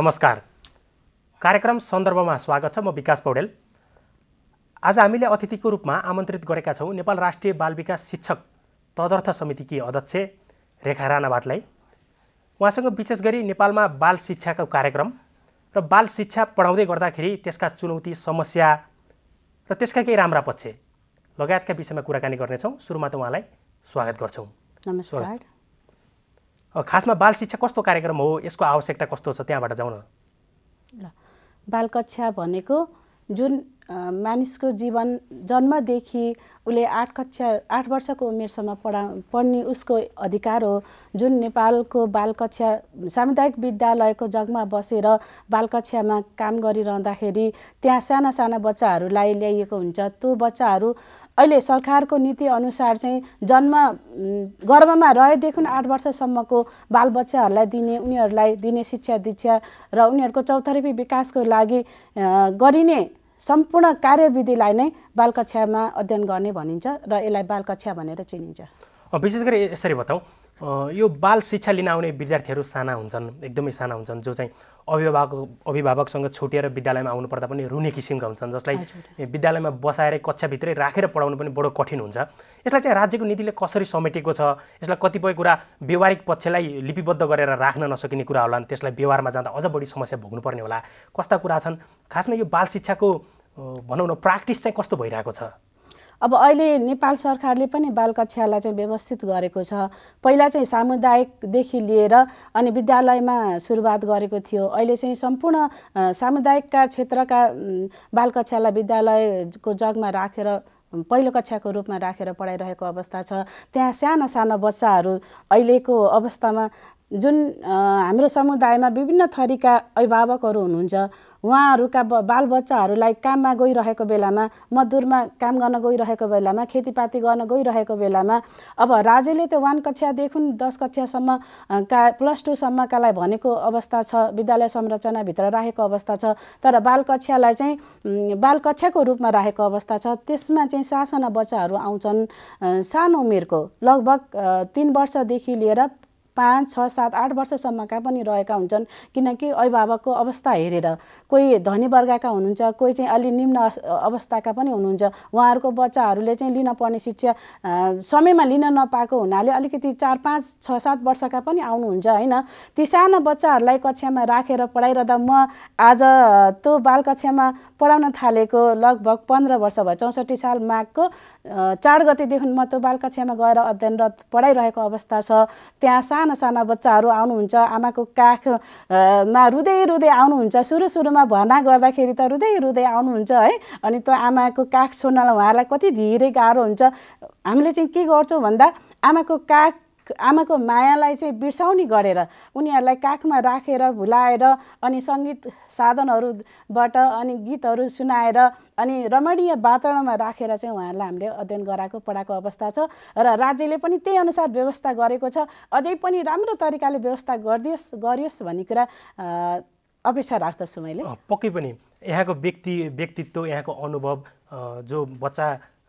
नमस्कार कार्यक्रम सन्दर्भमा स्वागत छ म विकास पौडेल आज हामीले अतिथिको रूपमा आमन्त्रित गरेका छौँ नेपाल राष्ट्रिय बाल विकास शिक्षक तदर्थ समितिकी अध्यक्ष रेखा राणाभातलाई उहाँसँग विशेष गरी नेपालमा बाल शिक्षाको कार्यक्रम र बाल शिक्षा पढाउँदै गर्दाखेरि त्यसका चुनौती समस्या र त्यसका केही राम्रा पक्ष लगायतका विषयमा कुराकानी गर्नेछौँ सुरुमा त उहाँलाई स्वागत गर्छौँ नमस्कार खासमा बाल शिक्षा कस्तो कार्यक्रम हो यसको आवश्यकता कस्तो छ त्यहाँबाट जाउँ न ल कक्षा भनेको जुन मानिसको जीवन जन्मदेखि उसले आठ कक्षा आठ वर्षको उमेरसम्म पढा पढ्ने उसको अधिकार हो जुन नेपालको बाल कक्षा सामुदायिक विद्यालयको जगमा बसेर बाल कक्षामा काम गरिरहँदाखेरि त्यहाँ साना साना बच्चाहरूलाई ल्याइएको हुन्छ त्यो बच्चाहरू अहिले सरकारको नीति अनुसार चाहिँ जन्म गर्भमा रहेदेखि आठ वर्षसम्मको बालबच्चाहरूलाई दिने उनीहरूलाई दिने शिक्षा दीक्षा र उनीहरूको चौथरीपी विकासको लागि गरिने सम्पूर्ण कार्यविधिलाई नै बालकक्षामा अध्ययन गर्ने भनिन्छ र यसलाई बालकक्षा भनेर चिनिन्छ विशेष गरी यसरी बताऊ यो बाल शिक्षा लिन आउने विद्यार्थीहरू साना हुन्छन् एकदमै साना हुन्छन् जो चाहिँ अभिभावक अभिभावकसँग छुटिएर विद्यालयमा आउनुपर्दा पनि रुने किसिमका हुन्छन् जसलाई विद्यालयमा बसाएर कक्षाभित्रै राखेर पढाउनु पनि बडो कठिन हुन्छ यसलाई चाहिँ राज्यको नीतिले कसरी समेटेको छ यसलाई कतिपय कुरा व्यवहारिक पक्षलाई लिपिबद्ध गरेर राख्न नसकिने कुरा होला त्यसलाई व्यवहारमा जाँदा अझ बढी समस्या भोग्नुपर्ने होला कस्ता कुरा छन् खासमा यो बाल शिक्षाको भनौँ न प्र्याक्टिस चाहिँ कस्तो भइरहेको छ अब अहिले नेपाल सरकारले पनि बाल कक्षालाई चाहिँ व्यवस्थित गरेको छ पहिला चाहिँ सामुदायिकदेखि लिएर अनि विद्यालयमा सुरुवात गरेको थियो अहिले चाहिँ सम्पूर्ण सामुदायिकका क्षेत्रका बाल कक्षालाई विद्यालयको जगमा राखेर पहिलो कक्षाको रूपमा राखेर पढाइरहेको अवस्था छ त्यहाँ साना साना बच्चाहरू अहिलेको अवस्थामा जुन हाम्रो समुदायमा विभिन्न थरीका अभिभावकहरू हुनुहुन्छ उहाँहरूका बालबच्चाहरूलाई काममा गइरहेको बेलामा मजदुरमा काम गर्न गइरहेको बेलामा खेतीपाती गर्न गइरहेको बेलामा अब राज्यले त वान कक्षादेखि दस का प्लस टूसम्मकालाई भनेको अवस्था छ विद्यालय संरचनाभित्र राखेको अवस्था छ तर बाल कक्षालाई चाहिँ बाल कक्षाको रूपमा राखेको अवस्था छ त्यसमा चाहिँ सासाना बच्चाहरू आउँछन् सानो उमेरको लगभग तिन वर्षदेखि लिएर पाँच छ सात आठ वर्षसम्मका पनि रहेका हुन्छन् किनकि अभिभावकको अवस्था हेरेर कोही धनी वर्गका हुनुहुन्छ कोही चाहिँ अलि निम्न अवस्थाका पनि हुनुहुन्छ उहाँहरूको बच्चाहरूले चाहिँ लिन पर्ने शिक्षा समयमा लिन नपाएको हुनाले अलिकति चार पाँच छ सात वर्षका पनि आउनुहुन्छ होइन ती सानो बच्चाहरूलाई कक्षामा राखेर पढाइरहँदा म आज त्यो बाल कक्षामा पढाउन थालेको लगभग पन्ध्र वर्ष भयो चौसठी साल माघको चार गतिदेखि म त्यो कक्षामा गएर अध्ययनरत पढाइरहेको अवस्था छ त्यहाँ साना साना बच्चाहरू आउनुहुन्छ आमाको काखमा रुँदै रुँदै आउनुहुन्छ सुरु सुरुमा भर्ना गर्दाखेरि त रुँदै रुँदै आउनुहुन्छ है अनि त्यो आमाको काख सुन्नलाई उहाँहरूलाई कति धेरै गाह्रो हुन्छ हामीले चाहिँ के गर्छौँ भन्दा आमाको काख आमाको मायालाई चाहिँ बिर्साउने गरेर उनीहरूलाई काखमा राखेर भुलाएर रा, अनि सङ्गीत साधनहरूबाट अनि गीतहरू सुनाएर अनि रमणीय वातावरणमा राखेर रा चाहिँ उहाँहरूलाई हामीले अध्ययन गराएको पढाएको अवस्था छ र राज्यले पनि त्यही अनुसार व्यवस्था गरेको छ अझै पनि राम्रो तरिकाले व्यवस्था गरिदियोस् गरियोस् भन्ने कुरा अपेक्षा राख्दछु मैले पक्कै पनि यहाँको व्यक्ति व्यक्तित्व यहाँको अनुभव जो बच्चा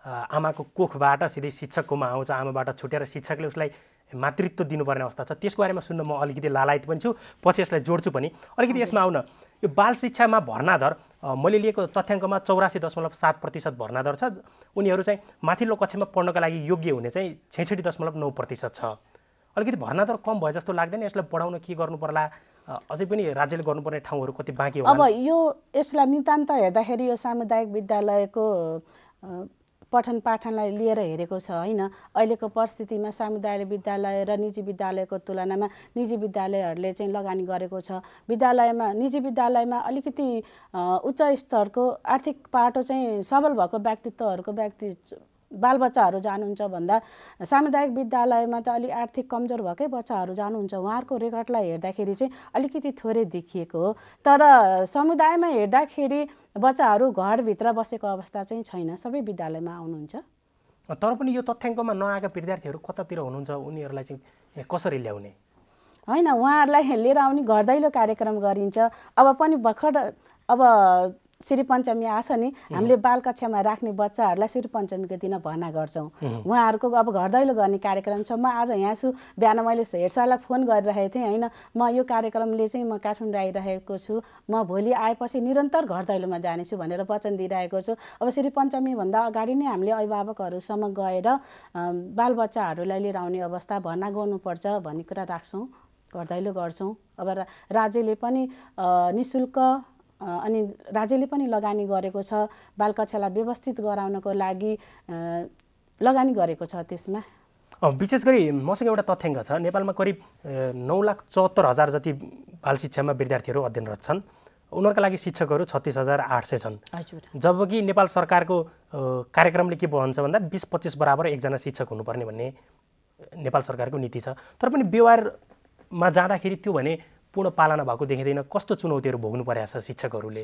आमाको कोखबाट सिधै शिक्षककोमा आउँछ आमाबाट छुटेर शिक्षकले उसलाई मातृत्व दिनुपर्ने अवस्था छ त्यसको बारेमा सुन्न म अलिकति लालायत पनि छु पछि यसलाई जोड्छु पनि अलिकति यसमा आउन यो बाल शिक्षामा भर्नाधर मैले लिएको तथ्याङ्कमा चौरासी दशमलव सात प्रतिशत भर्नाधर छ उनीहरू चाहिँ माथिल्लो कक्षामा पढ्नका लागि योग्य हुने चाहिँ छैसठी दशमलव नौ प्रतिशत छ अलिकति भर्नाधर कम भयो जस्तो लाग्दैन यसलाई बढाउन के गर्नु पर्ला अझै पनि राज्यले गर्नुपर्ने ठाउँहरू कति बाँकी अब यो यसलाई नितान्त हेर्दाखेरि यो सामुदायिक विद्यालयको पठन पाठनलाई लिएर हेरेको छ होइन अहिलेको परिस्थितिमा सामुदायिक विद्यालय र निजी विद्यालयको तुलनामा निजी विद्यालयहरूले चाहिँ लगानी गरेको छ विद्यालयमा निजी विद्यालयमा अलिकति उच्च स्तरको आर्थिक पाटो चाहिँ सबल भएको व्यक्तित्वहरूको व्यक्ति बालबच्चाहरू जानुहुन्छ भन्दा सामुदायिक विद्यालयमा त अलिक आर्थिक कमजोर भएकै बच्चाहरू जानुहुन्छ उहाँहरूको रेकर्डलाई हेर्दाखेरि चाहिँ अलिकति थोरै देखिएको हो तर समुदायमा हेर्दाखेरि बच्चाहरू घरभित्र बसेको अवस्था चाहिँ छैन सबै विद्यालयमा आउनुहुन्छ तर पनि यो तथ्याङ्कमा नआएका विद्यार्थीहरू कतातिर हुनुहुन्छ उनीहरूलाई चाहिँ कसरी ल्याउने होइन उहाँहरूलाई लिएर आउने घरदैलो कार्यक्रम गरिन्छ अब पनि भर्खर अब श्री पञ्चमी आछ नि हामीले बाल कक्षामा राख्ने बच्चाहरूलाई श्री पञ्चमीको दिन भर्ना गर्छौँ उहाँहरूको अब घर दैलो गर्ने कार्यक्रम छ म आज यहाँ छु बिहान मैले हेड फोन गरिरहेको थिएँ होइन म यो कार्यक्रमले चाहिँ म काठमाडौँ आइरहेको छु म भोलि आएपछि निरन्तर घर दैलोमा जानेछु भनेर वचन दिइरहेको छु अब श्री पञ्चमीभन्दा अगाडि नै हामीले अभिभावकहरूसम्म गएर बालबच्चाहरूलाई लिएर आउने अवस्था भर्ना गर्नुपर्छ भन्ने कुरा राख्छौँ घर दैलो गर्छौँ अब राज्यले पनि नि शुल्क अनि राज्यले पनि लगानी गरेको छ बाल बालकक्षालाई व्यवस्थित गराउनको लागि लगानी गरेको छ त्यसमा विशेष गरी मसँग एउटा तथ्याङ्क छ नेपालमा करिब नौ लाख चौहत्तर हजार जति बाल शिक्षामा विद्यार्थीहरू अध्ययनरत छन् उनीहरूका लागि शिक्षकहरू छत्तिस हजार आठ सय छन् जबकि नेपाल सरकारको कार्यक्रमले के भन्छ भन्दा बिस पच्चिस बराबर एकजना शिक्षक हुनुपर्ने भन्ने नेपाल सरकारको नीति छ तर पनि व्यवहारमा जाँदाखेरि त्यो भने पूर्ण पालना भएको देखिँदैन कस्तो चुनौतीहरू भोग्नु परेको छ शिक्षकहरूले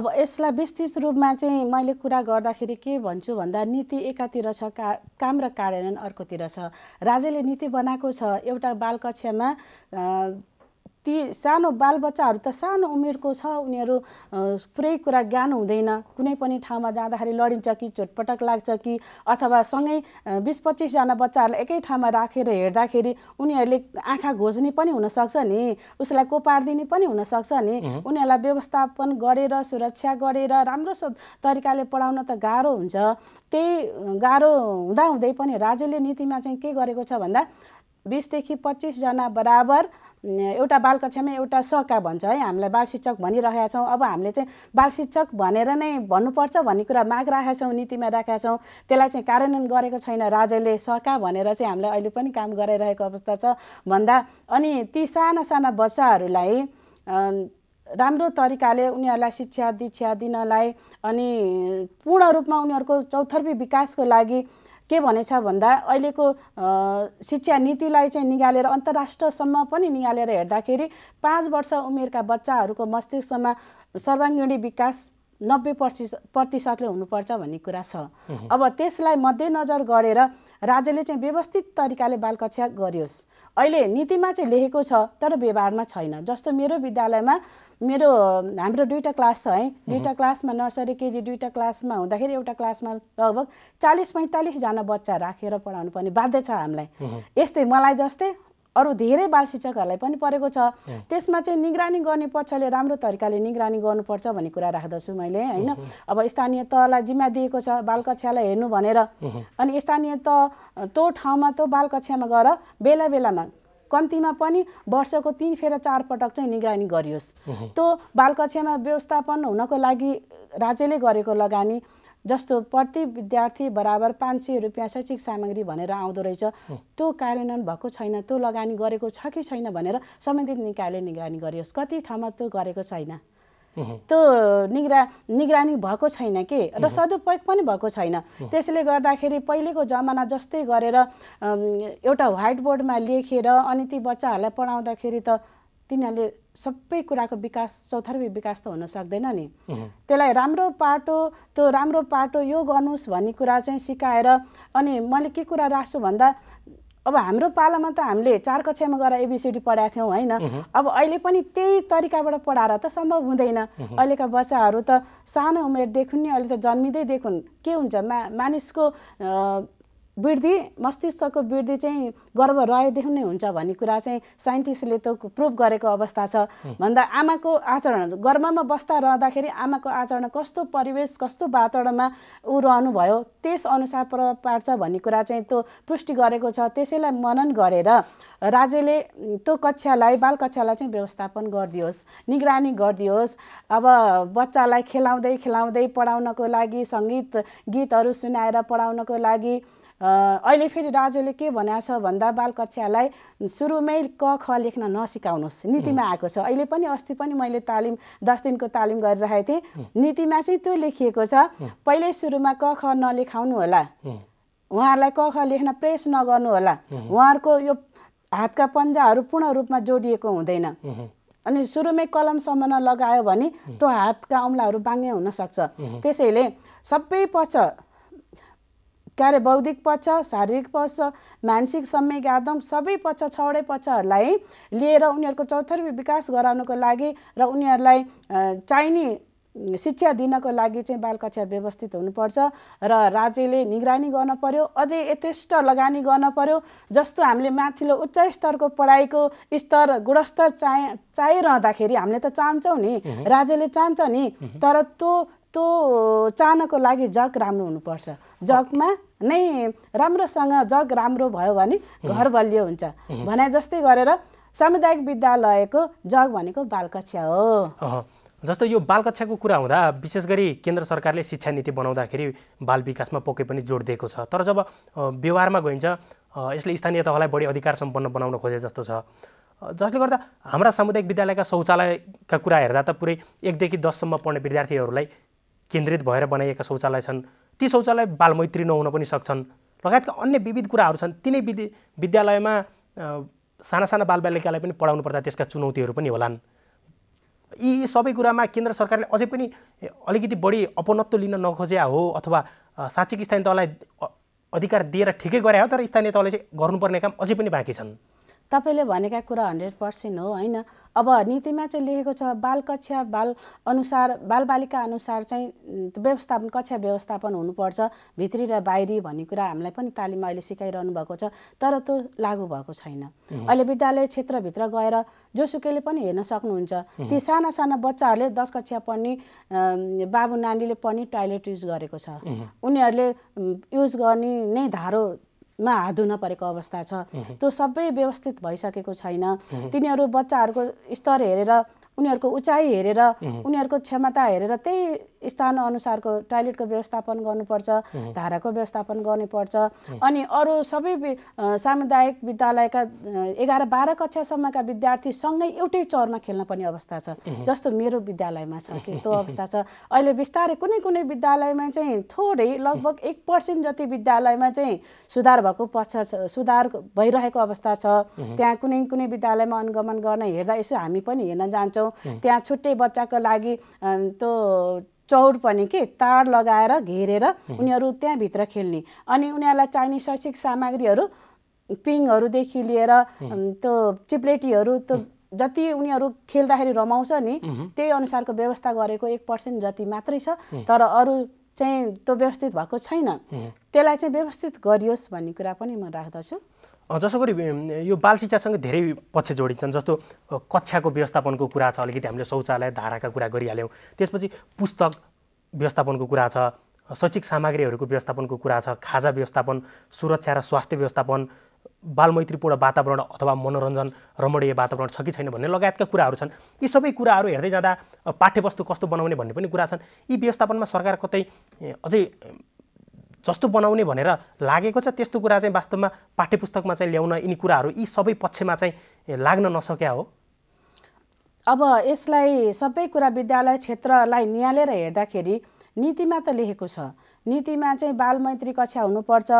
अब यसलाई विस्तृत रूपमा चाहिँ मैले कुरा गर्दाखेरि के भन्छु भन्दा नीति एकातिर छ का काम र कार्यान्वयन अर्कोतिर छ राज्यले नीति बनाएको छ एउटा बाल कक्षामा ती सानो बालबच्चाहरू त सानो उमेरको छ उनीहरू पुरै कुरा ज्ञान हुँदैन कुनै पनि ठाउँमा जाँदाखेरि लडिन्छ कि चोटपटक लाग्छ कि अथवा सँगै बिस पच्चिसजना बच्चाहरूलाई एकै ठाउँमा राखेर हेर्दाखेरि उनीहरूले आँखा घोज्ने पनि हुनसक्छ नि उसलाई को कोपारिदिने पनि हुनसक्छ नि उनीहरूलाई व्यवस्थापन गरेर सुरक्षा गरेर राम्रो तरिकाले पढाउन त गाह्रो हुन्छ त्यही गाह्रो हुँदाहुँदै पनि राज्यले नीतिमा चाहिँ के गरेको छ भन्दा बिसदेखि पच्चिसजना बराबर एउटा बाल कक्षामा एउटा सका भन्छ है हामीलाई बाल शिक्षक भनिरहेका छौँ अब हामीले चाहिँ बाल शिक्षक भनेर नै भन्नुपर्छ भन्ने कुरा माग राखेका छौँ नीतिमा राखेका छौँ त्यसलाई चाहिँ कार्यान्वयन गरेको छैन राज्यले सका भनेर चाहिँ हामीलाई अहिले पनि काम गराइरहेको अवस्था छ भन्दा अनि ती साना साना बच्चाहरूलाई राम्रो तरिकाले उनीहरूलाई शिक्षा दीक्षा दिनलाई अनि पूर्ण रूपमा उनीहरूको चौथर्पी विकासको लागि के भनेछ भन्दा अहिलेको शिक्षा नीतिलाई चाहिँ निकालेर अन्तर्राष्ट्रसम्म पनि निकालेर हेर्दाखेरि पाँच वर्ष उमेरका बच्चाहरूको मस्तिष्कमा सर्वाङ्गीणी विकास नब्बे प्रति प्रतिशतले हुनुपर्छ भन्ने कुरा छ अब त्यसलाई मध्यनजर गरेर राज्यले चाहिँ व्यवस्थित तरिकाले बालकक्षा गरियोस् अहिले नीतिमा चाहिँ लेखेको छ तर व्यवहारमा छैन जस्तो मेरो विद्यालयमा मेरो हाम्रो दुईवटा क्लास छ है दुईवटा क्लासमा नर्सरी केजी दुईवटा क्लासमा हुँदाखेरि एउटा क्लासमा लगभग चालिस पैँतालिसजना बच्चा राखेर पढाउनु पर्ने बाध्य छ हामीलाई यस्तै मलाई जस्तै अरू धेरै बाल शिक्षकहरूलाई पनि परेको छ त्यसमा चाहिँ निगरानी गर्ने पक्षले राम्रो तरिकाले निगरानी गर्नुपर्छ भन्ने कुरा राख्दछु मैले होइन अब स्थानीय तहलाई जिम्मा दिएको छ बाल कक्षालाई हेर्नु भनेर अनि स्थानीय तह त्यो ठाउँमा त बाल कक्षामा गएर बेला बेलामा कम्तीमा पनि वर्षको तिन फेर चार पटक चाहिँ निगरानी गरियोस् त्यो बालकक्षामा व्यवस्थापन हुनको लागि राज्यले गरेको लगानी जस्तो प्रति विद्यार्थी बराबर पाँच सय रुपियाँ शैक्षिक सामग्री भनेर आउँदो रहेछ त्यो कार्यान्वयन भएको छैन त्यो लगानी गरेको छ कि छैन भनेर सम्बन्धित निकायले निगरानी गरियोस् कति ठाउँमा त्यो गरेको छैन त्यो निगरा निगरानी भएको छैन कि र सदुपयोग पनि भएको छैन त्यसले गर्दाखेरि पहिलेको जमाना जस्तै गरेर एउटा व्हाइट बोर्डमा लेखेर अनि ती बच्चाहरूलाई पढाउँदाखेरि त तिनीहरूले सबै कुराको विकास चौथर्वी विकास त हुन सक्दैन नि त्यसलाई राम्रो पाटो त्यो राम्रो पाटो यो गर्नुहोस् भन्ने कुरा चाहिँ सिकाएर अनि मैले के कुरा राख्छु भन्दा अब हाम्रो पालामा त हामीले चार कक्षामा गएर एबिसिडी पढाएको थियौँ होइन अब अहिले पनि त्यही तरिकाबाट पढाएर त सम्भव हुँदैन अहिलेका बच्चाहरू त सानो उमेर देखुन् नि अहिले त जन्मिँदै देखुन् के हुन्छ मा मानिसको वृद्धि मस्तिष्कको वृद्धि चाहिँ गर्भ रहेदेखि नै हुन्छ भन्ने कुरा चाहिँ साइन्टिस्टले त प्रुभ गरेको अवस्था छ भन्दा आमाको आचरण गर्भमा बस्दा रहँदाखेरि आमाको आचरण कस्तो परिवेश कस्तो वातावरणमा ऊ रहनुभयो त्यसअनुसार प्रभाव पार्छ भन्ने कुरा चाहिँ त्यो पुष्टि गरेको छ त्यसैलाई मनन गरेर राज्यले त्यो कक्षालाई बाल कक्षालाई चाहिँ व्यवस्थापन गरिदियोस् निगरानी गरिदियोस् अब बच्चालाई खेलाउँदै खेलाउँदै पढाउनको लागि सङ्गीत गीतहरू सुनाएर पढाउनको लागि अहिले फेरि राज्यले के भनेको छ भन्दा बाल कक्षालाई सुरुमै क ख लेख्न नसिकाउनुहोस् नीतिमा आएको छ अहिले पनि अस्ति पनि मैले तालिम दस दिनको तालिम गरिरहेको थिएँ नीतिमा चाहिँ त्यो लेखिएको छ पहिल्यै सुरुमा क ख नलेखाउनु होला उहाँहरूलाई क ख लेख्न प्रेस नगर्नु होला उहाँहरूको यो हातका पन्जाहरू पूर्ण रूपमा जोडिएको हुँदैन अनि सुरुमै कलमसम्म नलगायो भने त्यो हातका औँलाहरू बाङ्गे हुनसक्छ त्यसैले सबै पक्ष के बौद्धिक पक्ष शारीरिक पक्ष मानसिक सम्यक आदम सबै पक्ष छवटै पक्षहरूलाई लिएर उनीहरूको चौथर्वी विकास गराउनको लागि र उनीहरूलाई चाहिने शिक्षा दिनको लागि चाहिँ बाल कक्षा व्यवस्थित हुनुपर्छ र राज्यले निगरानी गर्न पर्यो अझै यथेष्ट लगानी गर्न पर्यो जस्तो हामीले माथिल्लो उच्च स्तरको पढाइको स्तर गुणस्तर चाहे चाहिरहँदाखेरि हामीले त चाहन्छौँ नि राज्यले चाहन्छ नि तर त्यो त्यो चानाको लागि जग राम्रो हुनुपर्छ जगमा नै राम्रोसँग जग राम्रो भयो भने घर बलियो हुन्छ भने जस्तै गरेर सामुदायिक विद्यालयको जग भनेको बाल कक्षा हो जस्तो यो बाल कक्षाको कुरा हुँदा विशेष गरी केन्द्र सरकारले शिक्षा नीति बनाउँदाखेरि बाल विकासमा पक्कै पनि जोड दिएको छ तर जब व्यवहारमा गइन्छ यसले स्थानीय तहलाई बढी अधिकार सम्पन्न बनाउन खोजे जस्तो छ जसले गर्दा हाम्रा सामुदायिक विद्यालयका शौचालयका कुरा हेर्दा त पुरै एकदेखि दससम्म पढ्ने विद्यार्थीहरूलाई केन्द्रित भएर बनाइएका शौचालय छन् ती शौचालय बालमैत्री नहुन पनि सक्छन् लगायतका अन्य विविध कुराहरू छन् तिनै विद्य विद्यालयमा साना साना बालबालिकालाई पनि पढाउनु पर्दा त्यसका चुनौतीहरू पनि होलान् यी यी सबै कुरामा केन्द्र सरकारले अझै पनि अलिकति बढी अपनत्व लिन नखोज्या हो अथवा साँच्चै स्थानीय तहलाई अधिकार दिएर ठिकै गरे हो तर स्थानीय तहले चाहिँ गर्नुपर्ने काम अझै पनि बाँकी छन् तपाईँले भनेका कुरा हन्ड्रेड पर्सेन्ट हो होइन अब नीतिमा चाहिँ लेखेको छ बाल कक्षा बाल अनुसार बालबालिका अनुसार चाहिँ व्यवस्थापन कक्षा व्यवस्थापन हुनुपर्छ भित्री र बाहिरी भन्ने कुरा हामीलाई पनि तालिम अहिले सिकाइरहनु भएको छ तर त्यो लागू भएको छैन अहिले विद्यालय क्षेत्रभित्र गएर जोसुकैले पनि हेर्न सक्नुहुन्छ ती साना साना बच्चाहरूले दस कक्षा पढ्ने बाबु नानीले पनि टोयलेट युज गरेको छ उनीहरूले युज गर्ने नै धारो मा हात धुन परेको अवस्था छ त्यो सबै व्यवस्थित भइसकेको छैन तिनीहरू बच्चाहरूको स्तर हेरेर उनीहरूको उचाइ हेरेर उनीहरूको क्षमता हेरेर त्यही स्थान अनुसारको टोयलेटको व्यवस्थापन गर्नुपर्छ धाराको व्यवस्थापन गर्नुपर्छ अनि अरू सबै सामुदायिक विद्यालयका एघार बाह्र कक्षासम्मका विद्यार्थीसँगै एउटै चौरमा पर्ने अवस्था छ जस्तो मेरो विद्यालयमा छ कि त्यो अवस्था छ अहिले बिस्तारै कुनै कुनै विद्यालयमा चाहिँ थोरै लगभग एक पर्सेन्ट जति विद्यालयमा चाहिँ सुधार भएको पक्ष सुधार भइरहेको अवस्था छ त्यहाँ कुनै कुनै विद्यालयमा अनुगमन गर्न हेर्दा यसो हामी पनि हेर्न जान्छौँ गर्छौँ त्यहाँ छुट्टै बच्चाको लागि त्यो चौर पनि के तार लगाएर घेरेर उनीहरू त्यहाँभित्र खेल्ने अनि उनीहरूलाई चाहिने शैक्षिक सामग्रीहरू पिङहरूदेखि लिएर त्यो चिप्लेटीहरू त्यो जति उनीहरू खेल्दाखेरि रमाउँछ नि त्यही अनुसारको व्यवस्था गरेको एक पर्सेन्ट जति मात्रै छ तर अरू चाहिँ त्यो व्यवस्थित भएको छैन त्यसलाई चाहिँ व्यवस्थित गरियोस् भन्ने कुरा पनि म राख्दछु जसो गरी यो बाल शिक्षासँग धेरै पक्ष जोडिन्छन् जस्तो कक्षाको व्यवस्थापनको कुरा छ अलिकति हामीले शौचालय धाराका कुरा गरिहाल्यौँ त्यसपछि पुस्तक व्यवस्थापनको कुरा छ शैक्षिक सामग्रीहरूको व्यवस्थापनको कुरा छ खाजा व्यवस्थापन सुरक्षा र स्वास्थ्य व्यवस्थापन बालमैत्रीपूर्ण वातावरण अथवा मनोरञ्जन रमणीय वातावरण छ कि छैन भन्ने लगायतका कुराहरू छन् यी सबै कुराहरू हेर्दै जाँदा पाठ्यवस्तु कस्तो बनाउने भन्ने पनि कुरा छन् यी व्यवस्थापनमा सरकार कतै अझै जस्तो बनाउने भनेर लागेको छ त्यस्तो कुरा चाहिँ वास्तवमा पाठ्य पुस्तकमा चाहिँ ल्याउन यिनी कुराहरू यी सबै पक्षमा चाहिँ लाग्न नसक्या हो अब यसलाई सबै कुरा विद्यालय क्षेत्रलाई निहालेर हेर्दाखेरि नीतिमा त लेखेको छ नीतिमा चाहिँ बाल मैत्री कक्षा हुनुपर्छ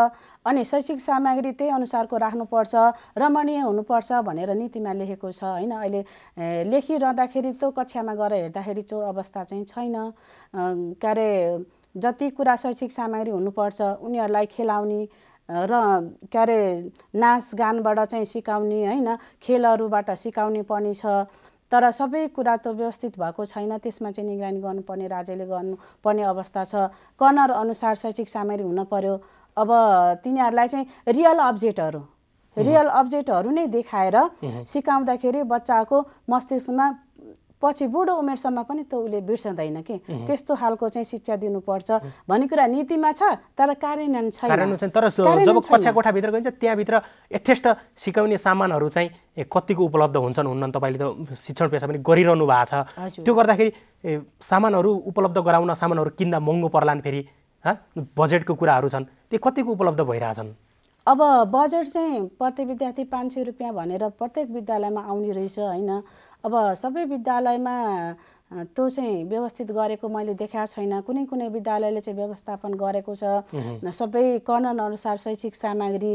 अनि शैक्षिक सामग्री त्यही अनुसारको राख्नुपर्छ रमणीय हुनुपर्छ भनेर नीतिमा लेखेको छ होइन अहिले लेखिरहँदाखेरि त कक्षामा गएर हेर्दाखेरि त्यो अवस्था चाहिँ छैन के अरे जति कुरा शैक्षिक सामग्री हुनुपर्छ उनीहरूलाई खेलाउने र के अरे नाचगानबाट चाहिँ सिकाउने होइन खेलहरूबाट सिकाउने पनि छ तर सबै कुरा त व्यवस्थित भएको छैन त्यसमा चाहिँ निगरानी गर्नुपर्ने राज्यले गर्नुपर्ने अवस्था छ कर्नर अनुसार शैक्षिक सामग्री हुन पर्यो अब तिनीहरूलाई चाहिँ रियल अब्जेक्टहरू रियल अब्जेक्टहरू नै देखाएर सिकाउँदाखेरि बच्चाको मस्तिष्कमा पछि बुढो उमेरसम्म पनि त उसले बिर्सँदैन कि त्यस्तो खालको चाहिँ शिक्षा दिनुपर्छ भन्ने कुरा नीतिमा छ तर कार्यान्वयन छैन तर जब कक्षा कोठाभित्र गइन्छ त्यहाँभित्र यथेष्ट सिकाउने सामानहरू चाहिँ कतिको उपलब्ध हुन्छन् हुन्न तपाईँले त शिक्षण पेसा पनि गरिरहनु भएको छ त्यो गर्दाखेरि सामानहरू उपलब्ध गराउन सामानहरू किन्दा महँगो पर्लान् फेरि बजेटको कुराहरू छन् त्यो कतिको उपलब्ध भइरहेछन् अब बजेट चाहिँ प्रत्येक विद्यार्थी पाँच सय रुपियाँ भनेर प्रत्येक विद्यालयमा आउने रहेछ होइन अब सबै विद्यालयमा त्यो चाहिँ व्यवस्थित गरेको मैले देखाएको छैन कुनै कुनै विद्यालयले चाहिँ व्यवस्थापन गरेको छ सबै कर्न अनुसार शैक्षिक सामग्री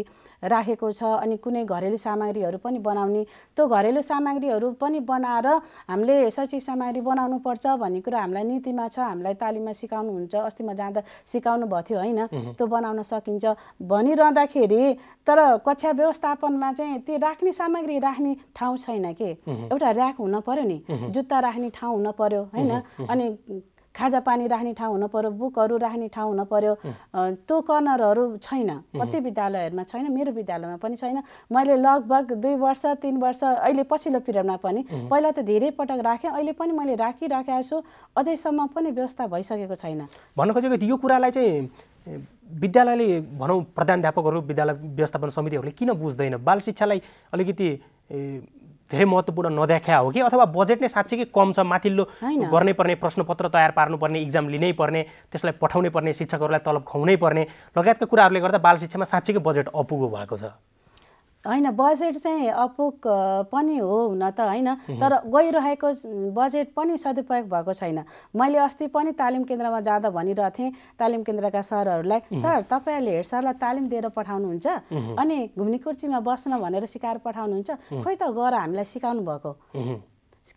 राखेको छ अनि कुनै घरेलु सामग्रीहरू पनि बनाउने त्यो घरेलु सामग्रीहरू पनि बनाएर हामीले शैक्षिक सामग्री बनाउनु पर्छ भन्ने कुरा हामीलाई नीतिमा छ हामीलाई तालिममा सिकाउनु सिकाउनुहुन्छ अस्तिमा जाँदा सिकाउनु भएको थियो होइन त्यो बनाउन सकिन्छ भनिरहँदाखेरि तर कक्षा व्यवस्थापनमा चाहिँ त्यो राख्ने सामग्री राख्ने ठाउँ छैन के एउटा ऱ्याक हुन पऱ्यो नि जुत्ता राख्ने ठाउँ हुन पऱ्यो होइन अनि खाजा पानी राख्ने ठाउँ हुनु पर्यो बुकहरू राख्ने ठाउँ हुनु पर्यो त्यो कर्नरहरू छैन कति विद्यालयहरूमा छैन मेरो विद्यालयमा पनि छैन मैले लगभग दुई वर्ष तिन वर्ष अहिले पछिल्लो पिरियडमा पनि पहिला त धेरै पटक राखेँ अहिले पनि मैले राखिराखेको छु अझैसम्म पनि व्यवस्था भइसकेको छैन भन्नु खोजेको यो कुरालाई चाहिँ विद्यालयले भनौँ प्रधान विद्यालय व्यवस्थापन समितिहरूले किन बुझ्दैन बाल शिक्षालाई अलिकति धेरै महत्त्वपूर्ण नदेखा हो कि अथवा बजेट नै साँच्चीकै कम छ माथिल्लो गर्नै पर्ने प्रश्नपत्र तयार पार्नुपर्ने इक्जाम लिनै पर्ने त्यसलाई पठाउनै पर्ने शिक्षकहरूलाई तलब खुवाउनै पर्ने लगायतका कुराहरूले गर्दा बाल शिक्षामा साँच्चीकै बजेट अपुगो भएको छ होइन बजेट चाहिँ अपुग पनि हो हुन त होइन तर गइरहेको बजेट पनि सदुपयोग भएको छैन मैले अस्ति पनि तालिम केन्द्रमा जाँदा भनिरहेको थिएँ तालिम केन्द्रका सरहरूलाई सर तपाईँहरूले हेड सरलाई तालिम दिएर पठाउनुहुन्छ अनि घुम्ने कुर्चीमा बस्न भनेर सिकाएर पठाउनुहुन्छ खोइ त गएर हामीलाई सिकाउनु भएको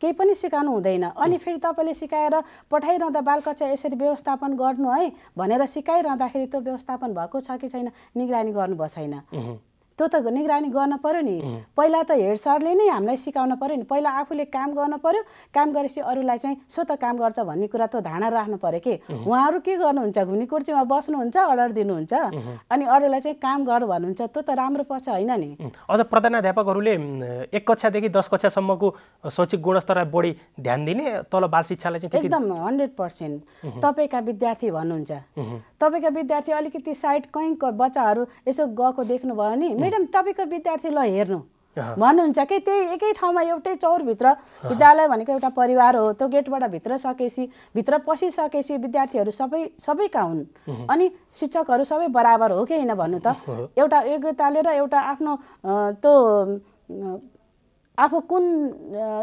केही पनि सिकाउनु हुँदैन अनि फेरि तपाईँले सिकाएर पठाइरहँदा बालकच्चा यसरी व्यवस्थापन गर्नु है भनेर सिकाइरहँदाखेरि त्यो व्यवस्थापन भएको छ कि छैन निगरानी गर्नुभएको छैन त्यो त निगरानी गर्न पऱ्यो नि पहिला त हेड सरले नै हामीलाई सिकाउन पऱ्यो नि पहिला आफूले काम गर्नु पऱ्यो काम गरेपछि अरूलाई चाहिँ सो त काम गर्छ भन्ने कुरा त धारणा राख्नु पऱ्यो कि उहाँहरू के गर्नुहुन्छ घुम्ने कुर्चीमा बस्नुहुन्छ अर्डर दिनुहुन्छ अनि अरूलाई चाहिँ काम गर भन्नुहुन्छ त्यो त राम्रो पर्छ होइन नि अझ प्रधानाध्यापकहरूले एक कक्षादेखि दस कक्षासम्मको शैक्षिक गुणस्तरलाई बढी ध्यान दिने तल बाल शिक्षालाई चाहिँ एकदम हन्ड्रेड पर्सेन्ट तपाईँका विद्यार्थी भन्नुहुन्छ तपाईँका विद्यार्थी अलिकति साइड कहीँ बच्चाहरू यसो गएको देख्नुभयो नि मेडम तपाईँको विद्यार्थीलाई हेर्नु भन्नुहुन्छ कि त्यही एकै ठाउँमा एउटै चौरभित्र विद्यालय भनेको एउटा परिवार हो त्यो गेटबाट भित्र सकेपछि भित्र पसिसकेपछि विद्यार्थीहरू सबै सबैका हुन् अनि शिक्षकहरू सबै बराबर हो कि होइन भन्नु त एउटा योग्यताले र एउटा आफ्नो त्यो आफू कुन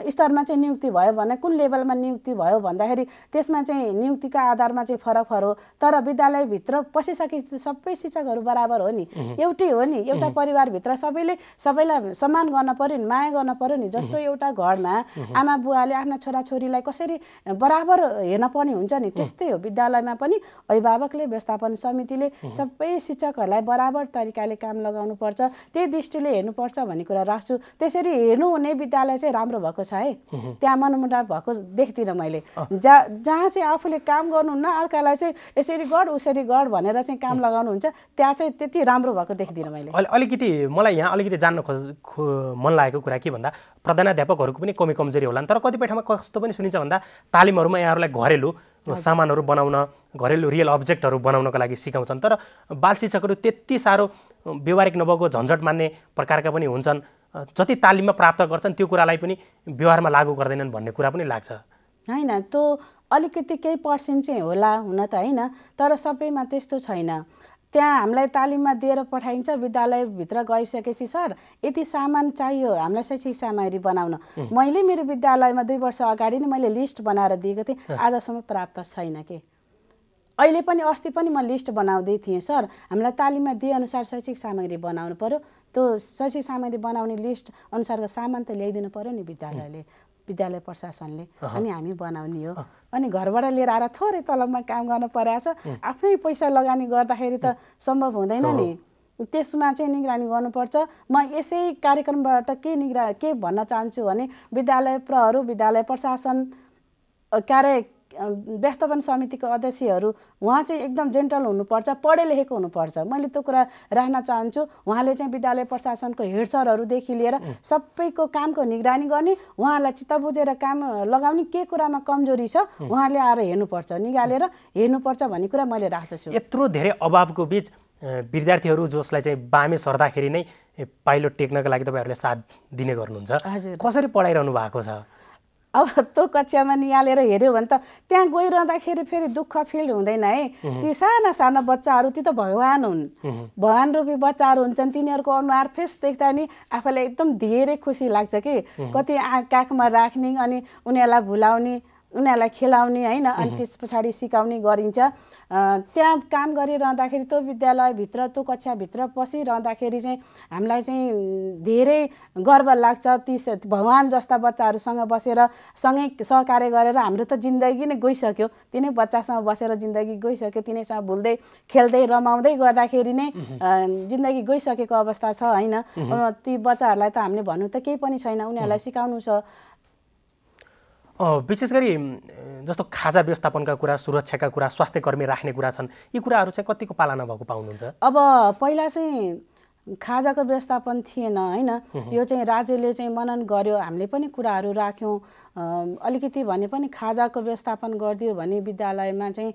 स्तरमा चाहिँ नियुक्ति भयो भने कुन लेभलमा नियुक्ति भयो भन्दाखेरि त्यसमा चाहिँ नियुक्तिका आधारमा चाहिँ फरक फरक हो तर विद्यालयभित्र पसिसके सबै शिक्षकहरू बराबर हो नि एउटै हो नि एउटा परिवारभित्र सबैले सबैलाई सम्मान गर्न पऱ्यो नि माया गर्न पऱ्यो नि जस्तो एउटा घरमा आमा बुवाले आफ्ना छोराछोरीलाई कसरी बराबर हेर्न पर्ने हुन्छ नि त्यस्तै हो विद्यालयमा पनि अभिभावकले व्यवस्थापन समितिले सबै शिक्षकहरूलाई बराबर तरिकाले काम लगाउनुपर्छ त्यही दृष्टिले हेर्नुपर्छ भन्ने कुरा राख्छु त्यसरी हेर्नु कुनै विद्यालय चाहिँ राम्रो भएको छ है त्यहाँ मनमुटाव भएको देख्दिनँ मैले जहाँ जहाँ चाहिँ आफूले काम गर्नुहुन्न अर्कालाई चाहिँ यसरी गर उसरी गर भनेर चाहिँ काम लगाउनुहुन्छ त्यहाँ चाहिँ त्यति राम्रो भएको देख्दिनँ मैले अलिकति मलाई यहाँ अलिकति जान्नु खोज मन लागेको कुरा के भन्दा प्रधानाध्यापकहरूको पनि कमी कमजोरी होला तर कतिपय ठाउँमा कस्तो पनि सुनिन्छ भन्दा तालिमहरूमा यहाँहरूलाई घरेलु सामानहरू बनाउन घरेलु रियल अब्जेक्टहरू बनाउनको लागि सिकाउँछन् तर बाल शिक्षकहरू त्यति साह्रो व्यवहारिक नभएको झन्झट मान्ने प्रकारका पनि हुन्छन् जति तालिममा प्राप्त गर्छन् त्यो कुरालाई पनि व्यवहारमा लागू गर्दैनन् भन्ने कुरा पनि लाग्छ होइन त्यो अलिकति केही पर्सेन्ट चाहिँ होला हुन त होइन तर सबैमा त्यस्तो छैन त्यहाँ हामीलाई तालिममा दिएर पठाइन्छ विद्यालयभित्र गइसकेपछि सर यति सामान चाहियो हामीलाई शैक्षिक सामग्री बनाउन मैले मेरो विद्यालयमा दुई वर्ष अगाडि नै मैले लिस्ट बनाएर दिएको थिएँ आजसम्म प्राप्त छैन के अहिले पनि अस्ति पनि म लिस्ट बनाउँदै थिएँ सर हामीलाई तालिममा दिएअनुसार शैक्षिक सामग्री बनाउनु पऱ्यो त्यो शैक्षिक सामग्री बनाउने लिस्ट अनुसारको सामान त ल्याइदिनु पऱ्यो नि विद्यालयले विद्यालय प्रशासनले अनि हामी बनाउने हो अनि घरबाट लिएर आएर थोरै तलबमा काम गर्नु परेको छ आफ्नै पैसा लगानी गर्दाखेरि त सम्भव हुँदैन नि त्यसमा चाहिँ निगरानी गर्नुपर्छ म यसै कार्यक्रमबाट के निगरा के भन्न चाहन्छु भने विद्यालय प्रहरू विद्यालय प्रशासन कार्य व्यवस्थापन समितिको अध्यक्षहरू उहाँ चाहिँ एकदम जेन्टल हुनुपर्छ पढे लेखेको हुनुपर्छ मैले त्यो कुरा राख्न चाहन्छु उहाँले चाहिँ विद्यालय प्रशासनको हेड सरहरूदेखि लिएर सबैको कामको निगरानी गर्ने उहाँलाई चित्त बुझेर काम लगाउने के कुरामा कमजोरी छ उहाँले आएर हेर्नुपर्छ निगालेर हेर्नुपर्छ भन्ने कुरा मैले राख्दछु यत्रो धेरै अभावको बिच विद्यार्थीहरू जसलाई चाहिँ बामे सर्दाखेरि नै पाइलो टेक्नको लागि तपाईँहरूले साथ दिने गर्नुहुन्छ कसरी पढाइरहनु भएको छ अब त्यो कक्षामा निहालेर हेऱ्यो भने त त्यहाँ गइरहँदाखेरि फेरि दुःख फिल हुँदैन है ती साना साना बच्चाहरू ती त भगवान् हुन् भगवान् रूपी बच्चाहरू हुन्छन् तिनीहरूको अनुहार फेस देख्दा नि आफूलाई एकदम धेरै खुसी लाग्छ कि कति काखमा राख्ने अनि उनीहरूलाई भुलाउने उनीहरूलाई खेलाउने होइन अनि त्यस पछाडि सिकाउने गरिन्छ त्यहाँ काम गरिरहँदाखेरि त्यो विद्यालयभित्र त्यो कक्षाभित्र पसिरहँदाखेरि चाहिँ हामीलाई चाहिँ धेरै गर्व लाग्छ ती भगवान् जस्ता बच्चाहरूसँग बसेर सँगै सहकार्य गरेर हाम्रो त जिन्दगी नै गइसक्यो तिनै बच्चासँग बसेर जिन्दगी गइसक्यो तिनैसँग भुल्दै खेल्दै रमाउँदै गर्दाखेरि नै जिन्दगी गइसकेको अवस्था छ होइन ती बच्चाहरूलाई त हामीले भन्नु त केही पनि छैन उनीहरूलाई सिकाउनु छ विशेष गरी जस्तो खाजा व्यवस्थापनका कुरा सुरक्षाका कुरा स्वास्थ्यकर्मी राख्ने कुरा छन् यी कुराहरू चाहिँ कतिको पालना भएको पाउनुहुन्छ अब पहिला चाहिँ खाजाको व्यवस्थापन थिएन होइन यो चाहिँ राज्यले चाहिँ मनन गर्यो हामीले पनि कुराहरू राख्यौँ अलिकति भने पनि खाजाको व्यवस्थापन गरिदियो भने विद्यालयमा चाहिँ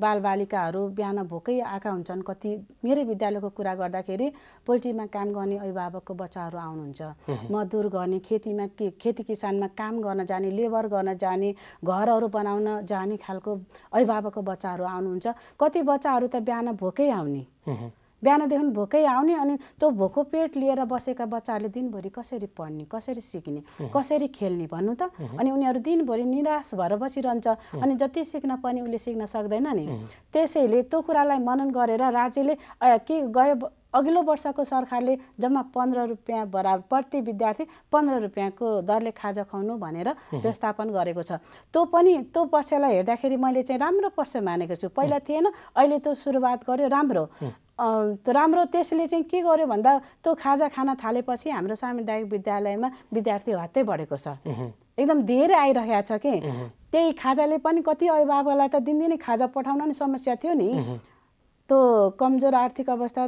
बालबालिकाहरू बिहान भोकै आएका हुन्छन् कति मेरै विद्यालयको कुरा गर्दाखेरि पोल्ट्रीमा काम गर्ने अभिभावकको बच्चाहरू आउनुहुन्छ मजदुर गर्ने खेतीमा के खेती किसानमा काम गर्न जाने लेबर गर्न जाने घरहरू बनाउन जाने खालको अभिभावकको बच्चाहरू आउनुहुन्छ कति बच्चाहरू त बिहान भोकै आउने बिहानदेखि भोकै आउने अनि त्यो भोको पेट लिएर बसेका बच्चाहरूले दिनभरि कसरी पढ्ने कसरी सिक्ने कसरी खेल्ने भन्नु त अनि उनीहरू दिनभरि निराश भएर बसिरहन्छ अनि जति सिक्न पनि उसले सिक्न सक्दैन नि त्यसैले त्यो कुरालाई मनन गरेर राज्यले के गयो अघिल्लो वर्षको सरकारले जम्मा पन्ध्र रुपियाँ बराबर प्रति विद्यार्थी पन्ध्र रुपियाँको दरले खाजा खुवाउनु भनेर व्यवस्थापन गरेको छ त्यो पनि त्यो पक्षलाई हेर्दाखेरि मैले चाहिँ राम्रो पक्ष मानेको छु पहिला थिएन अहिले त्यो सुरुवात गर्यो राम्रो राम्रो त्यसले चाहिँ के गर्यो भन्दा त्यो खाजा खान थालेपछि हाम्रो सामुदायिक विद्यालयमा विद्यार्थी हत्तै बढेको छ एकदम धेरै आइरहेको छ कि त्यही खाजाले पनि कति अभिभावकलाई त दिनदिनै खाजा पठाउन नि समस्या थियो नि त्यो कमजोर आर्थिक अवस्था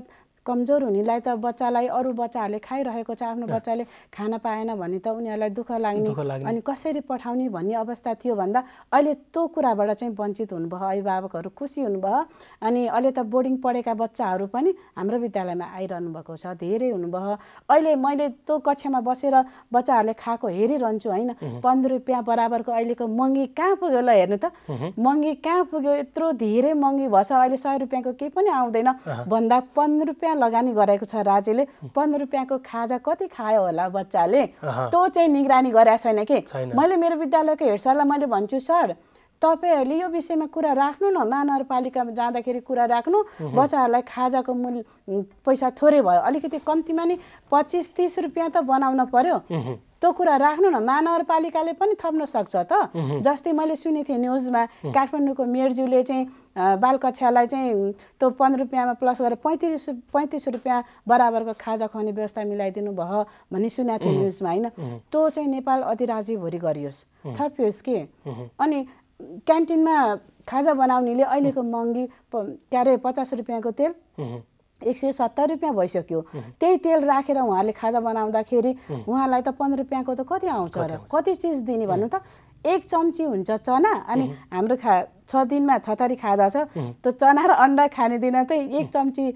कमजोर हुनेलाई त बच्चालाई अरू बच्चाहरूले खाइरहेको छ आफ्नो बच्चाले खाना पाएन भने त उनीहरूलाई दुःख लाग्ने अनि कसरी पठाउने भन्ने अवस्था थियो भन्दा अहिले त्यो कुराबाट चाहिँ वञ्चित हुनुभयो अभिभावकहरू खुसी हुनुभयो अनि अहिले त बोर्डिङ पढेका बच्चाहरू पनि हाम्रो विद्यालयमा आइरहनु भएको छ धेरै हुनुभयो अहिले मैले त्यो कक्षामा बसेर बच्चाहरूले खाएको हेरिरहन्छु होइन पन्ध्र रुपियाँ बराबरको अहिलेको महँगी कहाँ पुग्यो ल हेर्नु त महँगी कहाँ पुग्यो यत्रो धेरै महँगी भएछ अहिले सय रुपियाँको केही पनि आउँदैन भन्दा पन्ध्र रुपियाँ रुपियाँ लगानी गराएको छ राज्यले पन्ध्र रुपियाँको खाजा कति खायो होला बच्चाले त्यो चाहिँ निगरानी गराएको छैन कि मैले मेरो विद्यालयको हेड सरलाई मैले भन्छु सर तपाईँहरूले यो विषयमा कुरा राख्नु न महानगरपालिकामा जाँदाखेरि कुरा राख्नु बच्चाहरूलाई खाजाको मूल्य पैसा थोरै भयो अलिकति कम्तीमा नि पच्चिस तिस रुपियाँ त बनाउन पर्यो त्यो कुरा राख्नु न महानगरपालिकाले पनि थप्न सक्छ त जस्तै मैले सुनेको थिएँ न्युजमा काठमाडौँको मेयरज्यूले चाहिँ बाल कक्षालाई चाहिँ त्यो पन्ध्र रुपियाँमा प्लस गरेर पैँतिस पैँतिस रुपियाँ बराबरको खाजा खुवाउने व्यवस्था मिलाइदिनु भयो भन्ने सुनेको थिएँ न्युजमा होइन त्यो चाहिँ नेपाल अधिराज्यभरि गरियोस् थपियोस् कि अनि क्यान्टिनमा खाजा बनाउनेले अहिलेको महँगी क्यारे पचास रुपियाँको तेल एक सय सत्तर रुपियाँ भइसक्यो त्यही तेल राखेर उहाँहरूले खाजा बनाउँदाखेरि उहाँलाई त पन्ध्र रुपियाँको त कति आउँछ र कति चिज दिने भन्नु त एक चम्ची हुन्छ चना अनि हाम्रो खा छ दिनमा छ तारिक खाजा छ त्यो चना र अन्डा खाने दिन चाहिँ एक चम्ची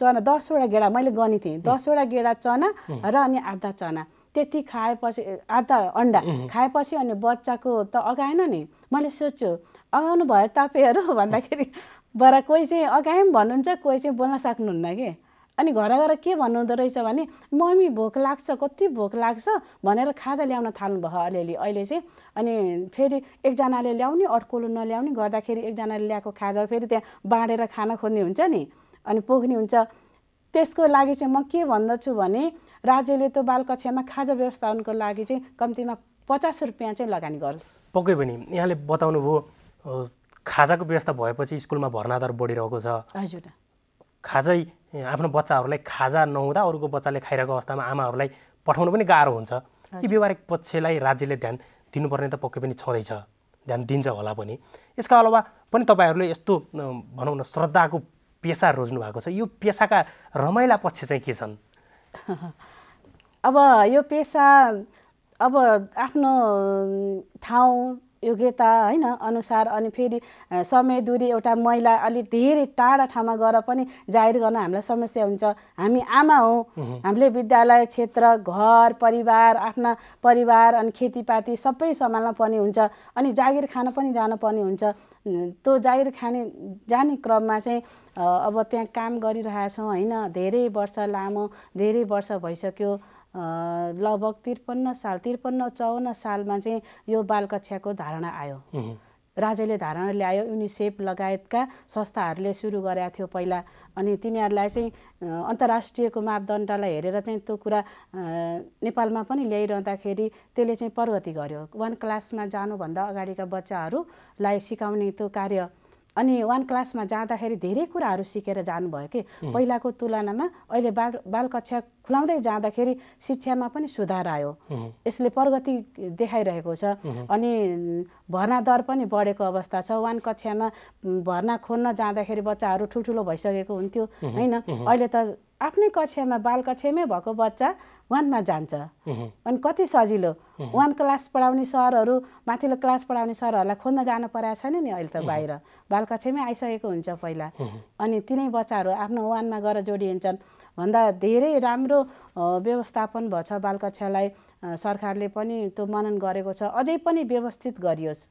चना दसवटा गेडा मैले गनी थिएँ दसवटा गेडा चना र अनि आधा चना त्यति खाएपछि आधा अन्डा खाएपछि अनि बच्चाको त अगाएन नि मैले सोच्छु अगाउनु भयो तपाईँहरू भन्दाखेरि बरा कोही चाहिँ अगाएँ भन्नुहुन्छ कोही चाहिँ बोल्न सक्नुहुन्न कि अनि घर गएर के भन्नुहुँदो रहेछ भने मम्मी भोक लाग्छ कति भोक लाग्छ भनेर खाजा ल्याउन थाल्नु भयो अलिअलि अहिले चाहिँ अनि फेरि एकजनाले ल्याउने अर्कोले नल्याउने गर्दाखेरि एकजनाले ल्याएको खाजा फेरि त्यहाँ बाँडेर खान खोज्ने हुन्छ नि अनि पोख्ने हुन्छ त्यसको लागि चाहिँ म के भन्दछु भने राज्यले त्यो बाल कक्षामा खाजा व्यवस्थापनको लागि चाहिँ कम्तीमा पचास रुपियाँ चाहिँ लगानी गरोस् पक्कै पनि यहाँले बताउनु भयो खाजाको व्यवस्था भएपछि स्कुलमा भर्नाधार बढिरहेको छ हजुर खाजै आफ्नो बच्चाहरूलाई खाजा नहुँदा अरूको बच्चाले खाइरहेको अवस्थामा आमाहरूलाई पठाउनु पनि गाह्रो हुन्छ यी व्यवहारिक पक्षलाई राज्यले ध्यान दिनुपर्ने त पक्कै पनि छँदैछ ध्यान दिन्छ होला पनि यसका अलावा पनि तपाईँहरूले यस्तो भनौँ न श्रद्धाको पेसा रोज्नु भएको छ यो पेसाका रमाइला पक्ष चाहिँ के छन् अब यो पेसा अब आफ्नो ठाउँ योग्यता होइन अनुसार अनि फेरि समय दूरी एउटा महिला अलि धेरै टाढा ठाउँमा गएर पनि जाहिर गर्न हामीलाई समस्या हुन्छ हामी आमा हौँ हामीले विद्यालय क्षेत्र घर परिवार आफ्ना परिवार अनि खेतीपाती सबै सम्हाल्न पर्ने हुन्छ अनि जागिर खान पनि जानुपर्ने हुन्छ त्यो जागिर खाने जाने क्रममा चाहिँ अब त्यहाँ काम गरिरहेछौँ होइन धेरै वर्ष लामो धेरै वर्ष भइसक्यो लगभग त्रिपन्न साल त्रिपन्न चौवन्न सालमा चाहिँ यो बाल कक्षाको धारणा आयो राज्यले धारणा ल्यायो युनिसेफ लगायतका संस्थाहरूले सुरु गरेका थियो पहिला अनि तिनीहरूलाई चाहिँ अन्तर्राष्ट्रियको मापदण्डलाई हेरेर चाहिँ त्यो कुरा नेपालमा पनि ल्याइरहँदाखेरि त्यसले चाहिँ प्रगति गर्यो वान क्लासमा जानुभन्दा अगाडिका बच्चाहरूलाई सिकाउने त्यो कार्य अनि वान क्लासमा जाँदाखेरि धेरै कुराहरू सिकेर जानुभयो कि पहिलाको तुलनामा अहिले बाल बाल कक्षा खुलाउँदै जाँदाखेरि शिक्षामा पनि सुधार आयो यसले प्रगति देखाइरहेको छ अनि भर्ना दर पनि बढेको अवस्था छ वान कक्षामा भर्ना खोल्न जाँदाखेरि बच्चाहरू ठुल्ठुलो भइसकेको हुन्थ्यो होइन अहिले त आफ्नै कक्षामा बाल कक्षामै भएको बच्चा वानमा जान्छ अनि कति सजिलो वान क्लास पढाउने सरहरू माथिल्लो क्लास पढाउने सरहरूलाई खोज्न जानु परेको छैन नि अहिले त बाहिर बाल कक्षामै आइसकेको हुन्छ पहिला अनि तिनै बच्चाहरू आफ्नो वानमा गएर जोडिन्छन् भन्दा धेरै राम्रो व्यवस्थापन भएछ कक्षालाई सरकारले पनि त्यो मनन गरेको छ अझै पनि व्यवस्थित गरियोस्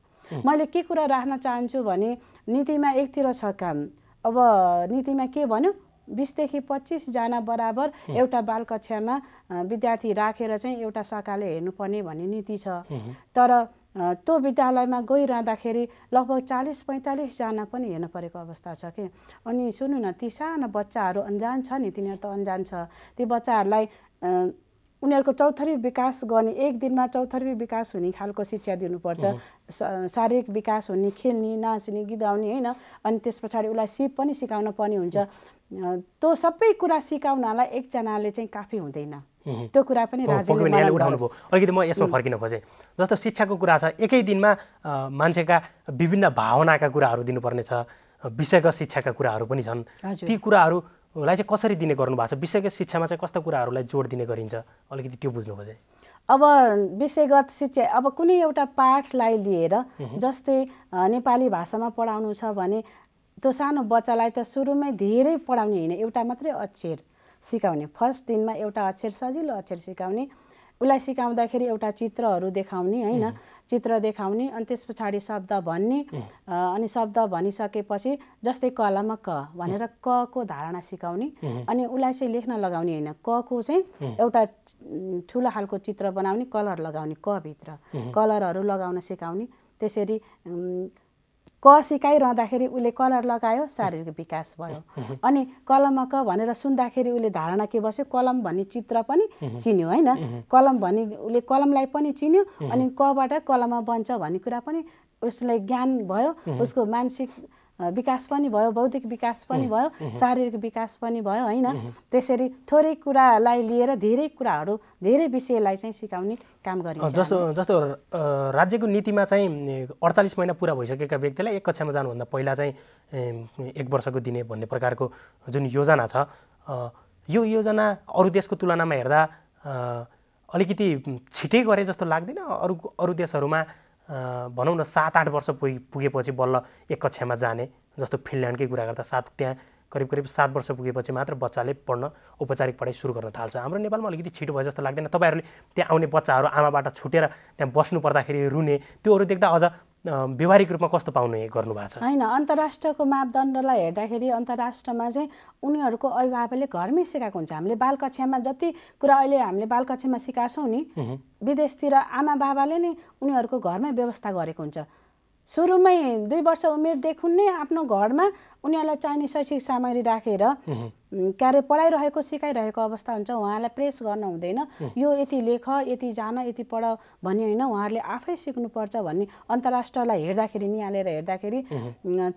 मैले के कुरा राख्न चाहन्छु भने नीतिमा एकतिर छ काम अब नीतिमा के भन्यो बिसदेखि पच्चिसजना बराबर एउटा बाल कक्षामा विद्यार्थी राखेर चाहिँ एउटा शाखाले हेर्नुपर्ने भन्ने नीति छ तर त्यो विद्यालयमा गइरहँदाखेरि लगभग चालिस पैँतालिसजना पनि हेर्न परेको अवस्था छ कि अनि सुन्नु न ती सानो बच्चाहरू अन्जान छ नि तिनीहरू त अन्जान छ ती बच्चाहरूलाई उनीहरूको चौथरी विकास गर्ने एक दिनमा चौथरी विकास हुने खालको शिक्षा दिनुपर्छ शारीरिक विकास हुने खेल्ने नाच्ने गीत गिदाउने होइन अनि त्यस पछाडि उसलाई सिप पनि सिकाउन पर्ने हुन्छ त्यो सबै कुरा सिकाउनलाई एकजनाले चाहिँ काफी हुँदैन त्यो कुरा पनि उठाउनु अलिकति म यसमा फर्किन खोजेँ जस्तो शिक्षाको कुरा छ एकै दिनमा मान्छेका विभिन्न भावनाका कुराहरू दिनुपर्ने छ विषयगत शिक्षाका कुराहरू पनि छन् ती कुराहरूलाई चाहिँ कसरी दिने गर्नु भएको छ विषयगत शिक्षामा चाहिँ कस्तो कुराहरूलाई जोड दिने गरिन्छ अलिकति त्यो बुझ्नु खोजेँ अब विषयगत शिक्षा अब कुनै एउटा पाठलाई लिएर जस्तै नेपाली भाषामा पढाउनु छ भने त्यो सानो बच्चालाई त सुरुमै धेरै पढाउने होइन एउटा मात्रै अक्षर सिकाउने फर्स्ट दिनमा एउटा अक्षर सजिलो अक्षर सिकाउने उसलाई सिकाउँदाखेरि एउटा चित्रहरू देखाउने होइन चित्र देखाउने अनि त्यस पछाडि शब्द भन्ने अनि शब्द भनिसकेपछि जस्तै कलमा क भनेर क को धारणा सिकाउने अनि उसलाई चाहिँ लेख्न लगाउने होइन क को चाहिँ एउटा ठुलो खालको चित्र बनाउने कलर लगाउने क भित्र कलरहरू लगाउन सिकाउने त्यसरी क सिकाइरहँदाखेरि उसले कलर लगायो शारीरिक विकास भयो अनि कलममा क भनेर सुन्दाखेरि उसले धारणा के बस्यो कलम भन्ने चित्र पनि चिन्यो होइन कलम भन्ने उसले कलमलाई पनि चिन्यो अनि कबाट कलममा बन्छ भन्ने कुरा पनि उसलाई ज्ञान भयो उसको मानसिक विकास पनि भयो बौद्धिक विकास पनि भयो शारीरिक विकास पनि भयो होइन त्यसरी थोरै कुरालाई लिएर धेरै कुराहरू धेरै विषयलाई चाहिँ सिकाउने काम गरिन्छ जस्तो जस्तो राज्यको नीतिमा चाहिँ अडचालिस महिना पुरा भइसकेका व्यक्तिलाई एक कक्षामा जानुभन्दा पहिला चाहिँ एक वर्षको दिने भन्ने प्रकारको जुन योजना छ यो योजना अरू देशको तुलनामा हेर्दा अलिकति छिटै गरे जस्तो लाग्दैन अरू अरू देशहरूमा भनौँ न सात आठ वर्ष पुगे पुगेपछि बल्ल एक कक्षामा जाने जस्तो फिनल्यान्डकै कुरा गर्दा सात त्यहाँ करिब करिब सात वर्ष पुगेपछि मात्र बच्चाले पढ्न औपचारिक पढाइ सुरु गर्न थाल्छ हाम्रो नेपालमा अलिकति छिटो भयो जस्तो लाग्दैन तपाईँहरूले त्यहाँ आउने बच्चाहरू आमाबाट छुटेर त्यहाँ बस्नु पर्दाखेरि रुने त्योहरू देख्दा अझ व्यवहारिक रूपमा कस्तो पाउने गर्नुभएको छ होइन अन्तर्राष्ट्रको मापदण्डलाई हेर्दाखेरि अन्तर्राष्ट्रमा चाहिँ उनीहरूको अभिभावकले घरमै सिकाएको हुन्छ हामीले बाल कक्षामा जति कुरा अहिले हामीले बालकक्षामा सिकाछौँ नि विदेशतिर आमा बाबाले नै उनीहरूको घरमै व्यवस्था गरेको हुन्छ सुरुमै दुई वर्ष उमेरदेखि नै आफ्नो घरमा उनीहरूलाई चाहिने शैक्षिक सामग्री राखेर कार्य पढाइरहेको सिकाइरहेको अवस्था हुन्छ उहाँलाई प्रेस गर्न हुँदैन यो यति लेख यति जान यति पढ भन्ने होइन उहाँहरूले आफै सिक्नुपर्छ भन्ने अन्तर्राष्ट्रलाई हेर्दाखेरि निहालेर हेर्दाखेरि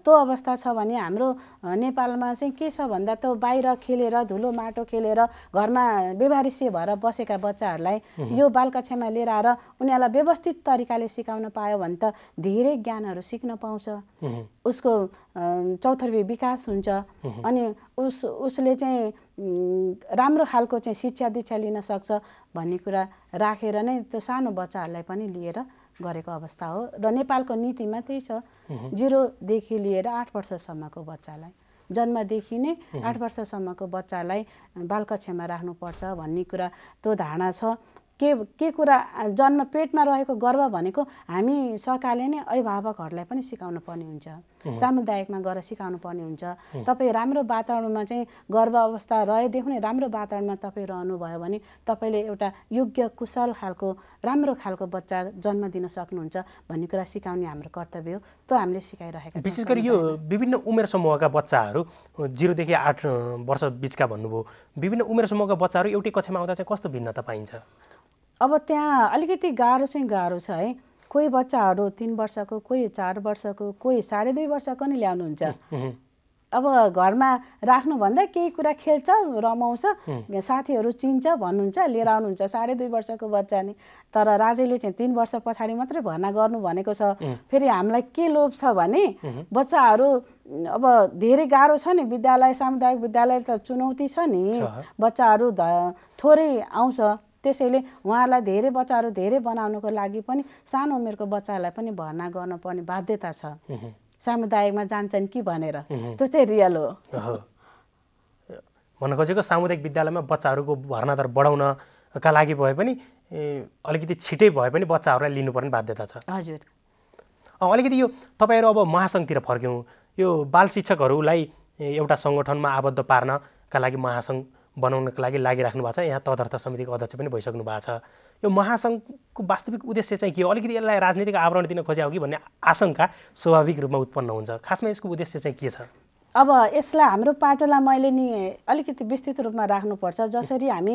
त्यो अवस्था छ भने हाम्रो नेपालमा चाहिँ के छ भन्दा त बाहिर खेलेर धुलो माटो खेलेर घरमा व्यवहारिसे भएर बसेका बच्चाहरूलाई यो बालकक्षामा लिएर आएर उनीहरूलाई व्यवस्थित तरिकाले सिकाउन पायो भने त धेरै ज्ञानहरू सिक्न पाउँछ उसको चौथर्वी विकास हुन्छ अनि उस उसले चाहिँ राम्रो खालको चाहिँ शिक्षा दीक्षा लिन सक्छ भन्ने कुरा राखेर नै त्यो सानो बच्चाहरूलाई पनि लिएर गरेको अवस्था हो र नेपालको नीतिमा त्यही छ जिरोदेखि लिएर आठ वर्षसम्मको बच्चालाई जन्मदेखि नै आठ वर्षसम्मको बच्चालाई बालकक्षामा राख्नुपर्छ भन्ने कुरा त्यो धारणा छ के के कुरा जन्म पेटमा रहेको गर्व भनेको हामी सरकारले नै अभिभावकहरूलाई पनि सिकाउनु पर्ने हुन्छ सामुदायिकमा गएर सिकाउनु पर्ने हुन्छ तपाईँ राम्रो वातावरणमा चाहिँ गर्व अवस्था रहेदेखि नै राम्रो वातावरणमा तपाईँ रहनुभयो भने तपाईँले एउटा योग्य कुशल खालको राम्रो खालको बच्चा जन्म दिन सक्नुहुन्छ भन्ने कुरा सिकाउने हाम्रो कर्तव्य हो त्यो हामीले सिकाइरहेका विशेष गरी यो विभिन्न उमेर समूहका बच्चाहरू जिरोदेखि आठ वर्ष बिचका भन्नुभयो विभिन्न उमेर समूहका बच्चाहरू एउटै कक्षामा आउँदा चाहिँ कस्तो भिन्नता पाइन्छ अब त्यहाँ अलिकति गाह्रो चाहिँ गाह्रो छ है कोही बच्चाहरू तिन वर्षको कोही चार वर्षको कोही साढे दुई वर्षको नि ल्याउनुहुन्छ अब घरमा राख्नुभन्दा केही कुरा खेल्छ रमाउँछ साथीहरू चिन्छ भन्नुहुन्छ लिएर आउनुहुन्छ साढे दुई वर्षको बच्चा नि तर राजेले चाहिँ तिन वर्ष पछाडि मात्रै भर्ना गर्नु भनेको छ फेरि हामीलाई के लोभ छ भने बच्चाहरू अब धेरै गाह्रो छ नि विद्यालय सामुदायिक विद्यालय त चुनौती छ नि बच्चाहरू थोरै आउँछ त्यसैले उहाँहरूलाई धेरै बच्चाहरू धेरै बनाउनुको लागि पनि सानो उमेरको बच्चाहरूलाई पनि भर्ना गर्नुपर्ने बाध्यता छ सामुदायिकमा जान्छन् कि भनेर त्यो चाहिँ रियल हो भन्न खोजेको सामुदायिक विद्यालयमा बच्चाहरूको भर्ना दर बढाउनका लागि भए पनि अलिकति छिटै भए पनि बच्चाहरूलाई लिनुपर्ने बाध्यता छ हजुर अलिकति यो तपाईँहरू अब महासङ्घतिर फर्क्यौँ यो बाल शिक्षकहरूलाई एउटा सङ्गठनमा आबद्ध पार्नका लागि महासङ्घ बनाउनको लागि लागिराख्नु भएको छ यहाँ तदर्थ समितिको अध्यक्ष पनि भइसक्नु भएको छ यो महासङ्घको वास्तविक उद्देश्य चाहिँ के हो अलिकति यसलाई राजनीतिक आवरण दिन खोज्या हो कि भन्ने आशंका स्वाभाविक रूपमा उत्पन्न हुन्छ खासमा यसको उद्देश्य चाहिँ के छ अब यसलाई हाम्रो पाटोलाई मैले नि अलिकति विस्तृत रूपमा राख्नुपर्छ जसरी हामी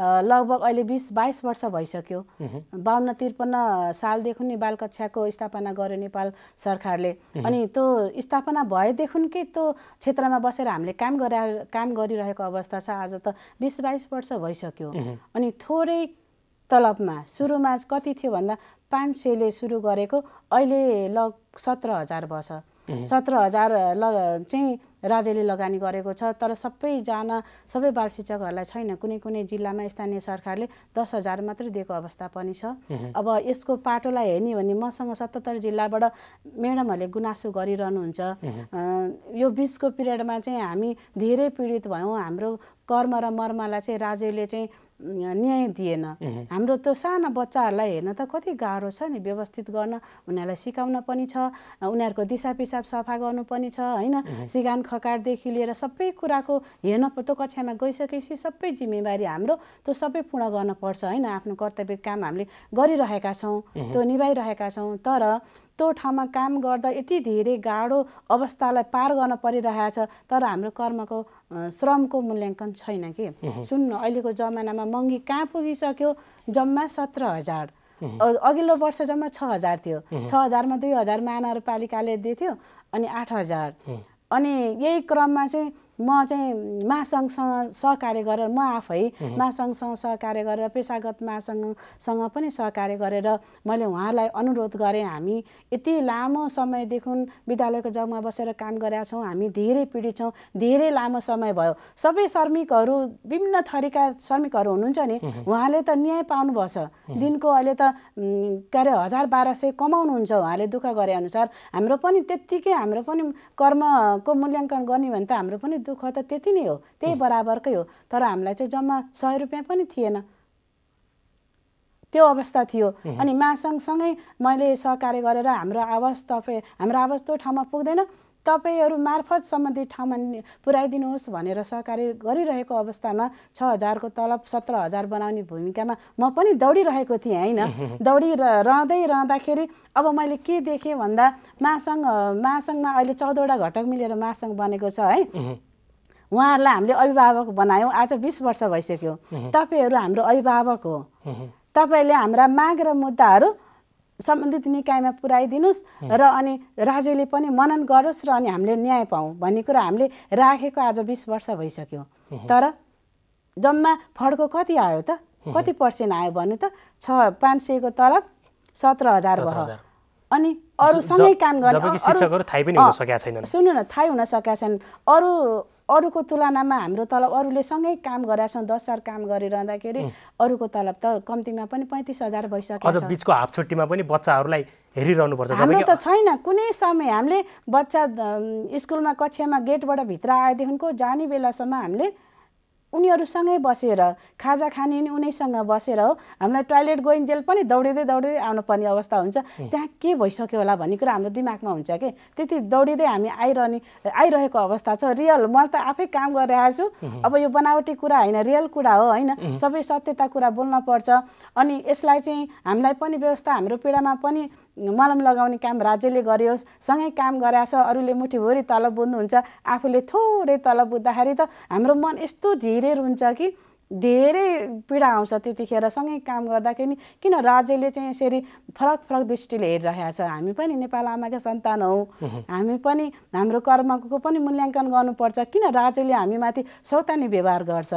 लगभग अहिले बिस बाइस वर्ष भइसक्यो बाहन्न त्रिपन्न सालदेखि नै बाल कक्षाको स्थापना गर्यो नेपाल सरकारले अनि त्यो स्थापना भएदेखिकै त्यो क्षेत्रमा बसेर हामीले काम गरा काम गरिरहेको अवस्था छ आज त बिस बाइस वर्ष भइसक्यो अनि थोरै तलबमा सुरुमा कति थियो भन्दा पाँच सयले सुरु गरेको अहिले लग सत्र हजार भएछ सत्र हजार ल चाहिँ राज्यले लगानी गरेको छ तर सबैजना सबै बाल शिक्षकहरूलाई छैन कुनै कुनै जिल्लामा स्थानीय सरकारले दस हजार मात्रै दिएको अवस्था पनि छ अब यसको पाटोलाई हेर्ने भने मसँग सतहत्तर जिल्लाबाट म्याडमहरूले गुनासो गरिरहनुहुन्छ यो बिचको पिरियडमा चाहिँ हामी धेरै पीडित भयौँ हाम्रो कर्म र मर्मलाई चाहिँ राज्यले चाहिँ न्याय दिएन हाम्रो त्यो साना बच्चाहरूलाई हेर्न त कति गाह्रो छ नि व्यवस्थित गर्न उनीहरूलाई सिकाउन पनि छ उनीहरूको दिसा पिसाब सफा गर्नु पनि छ होइन सिगान खकारदेखि लिएर सबै कुराको हेर्न त्यो कक्षामा गइसकेपछि सबै जिम्मेवारी हाम्रो त्यो सबै पूर्ण गर्नुपर्छ होइन आफ्नो कर्तव्य काम हामीले गरिरहेका छौँ त्यो निभाइरहेका छौँ तर यस्तो ठाउँमा काम गर्दा यति धेरै गाडो अवस्थालाई पार गर्न परिरहेको छ तर हाम्रो कर्मको श्रमको मूल्याङ्कन छैन कि सुन्नु अहिलेको जमानामा महँगी कहाँ पुगिसक्यो जम्मा सत्र हजार अघिल्लो वर्ष जम्मा छ हजार थियो छ हजारमा दुई हजार महानगरपालिकाले दिएको थियो अनि आठ हजार अनि यही क्रममा चाहिँ म चाहिँ महासङ्घसँग सहकार्य गरेर म आफै महासङ्घसँग सहकार्य गरेर पेसागत महासङ्घसँग पनि सहकार्य गरेर मैले उहाँलाई अनुरोध गरेँ हामी यति लामो समयदेखि विद्यालयको जगमा बसेर काम गरेका छौँ हामी धेरै पीडित छौँ धेरै लामो समय भयो सबै श्रमिकहरू विभिन्न थरीका श्रमिकहरू हुनुहुन्छ नि उहाँले त न्याय पाउनुपर्छ दिनको अहिले त के अरे हजार बाह्र सय कमाउनुहुन्छ उहाँले दुःख गरे अनुसार हाम्रो पनि त्यत्तिकै हाम्रो पनि कर्मको मूल्याङ्कन गर्ने भने त हाम्रो पनि दुःख त त्यति नै हो त्यही बराबरकै हो तर हामीलाई चाहिँ जम्मा सय रुपियाँ पनि थिएन त्यो अवस्था थियो अनि महासङ्घसँगै मैले सहकार्य गरेर हाम्रो आवाज तपाईँ हाम्रो आवाज त्यो ठाउँमा पुग्दैन तपाईँहरू मार्फत सम्बन्धित ठाउँमा पुर्याइदिनुहोस् भनेर सहकार्य गरिरहेको अवस्थामा छ हजारको तलब सत्र हजार बनाउने भूमिकामा म पनि दौडिरहेको थिएँ होइन दौडि रहँदै रहँदाखेरि अब मैले के देखेँ भन्दा महासङ्घ महासङ्घमा अहिले चौधवटा घटक मिलेर महासङ्घ बनेको छ है उहाँहरूलाई हामीले अभिभावक बनायौँ आज बिस वर्ष भइसक्यो तपाईँहरू हाम्रो अभिभावक हो तपाईँले हाम्रा माग र मुद्दाहरू सम्बन्धित निकायमा पुऱ्याइदिनुहोस् र अनि राज्यले पनि मनन गरोस् र अनि हामीले न्याय पाऊँ भन्ने कुरा हामीले राखेको आज बिस वर्ष भइसक्यो तर जम्मा फड्को कति आयो त कति पर्सेन्ट आयो भन्नु त छ पाँच सयको तलब सत्र हजार भयो अनि अरू सँगै काम गर्ने सुन्नु न थाहै हुन सकेका छैनन् अरू अरूको तुलनामा हाम्रो तलब अरूले सँगै काम छौँ दस साल काम गरिरहँदाखेरि अरूको तलब त कम्तीमा पनि पैँतिस हजार भइसक्यो अझ हाफ छुट्टीमा पनि बच्चाहरूलाई हेरिरहनु पर्छ हाम्रो त छैन कुनै समय हामीले बच्चा स्कुलमा कक्षामा गेटबाट भित्र आएदेखिको जाने बेलासम्म हामीले उनीहरूसँगै बसेर खाजा खाने नि उनीसँग बसेर हो हामीलाई टोइलेट गइन्जेल पनि दौडिँदै दौडिँदै आउनुपर्ने अवस्था हुन्छ त्यहाँ के भइसक्यो होला भन्ने कुरा हाम्रो दिमागमा हुन्छ कि त्यति दौडिँदै हामी आइरहने आइरहेको अवस्था छ रियल मैले त आफै काम गरिरहेको छु अब यो बनावटी कुरा होइन रियल कुरा हो होइन सबै सत्यता कुरा बोल्न पर्छ अनि यसलाई चाहिँ हामीलाई पनि व्यवस्था हाम्रो पीडामा पनि मलम लगाउने काम राज्यले गरियोस् सँगै काम गराएछ अरूले मुठीभरि तलब बुझ्नुहुन्छ आफूले थोरै तलब बुझ्दाखेरि त हाम्रो मन यस्तो धेरै हुन्छ कि धेरै पीडा आउँछ त्यतिखेर सँगै काम गर्दाखेरि किन राज्यले चाहिँ यसरी फरक फरक दृष्टिले हेरिरहेको छ हामी पनि नेपाल आमाका सन्तान हौ हामी पनि हाम्रो कर्मको पनि मूल्याङ्कन गर्नुपर्छ किन राज्यले हामीमाथि सौतानी व्यवहार गर्छ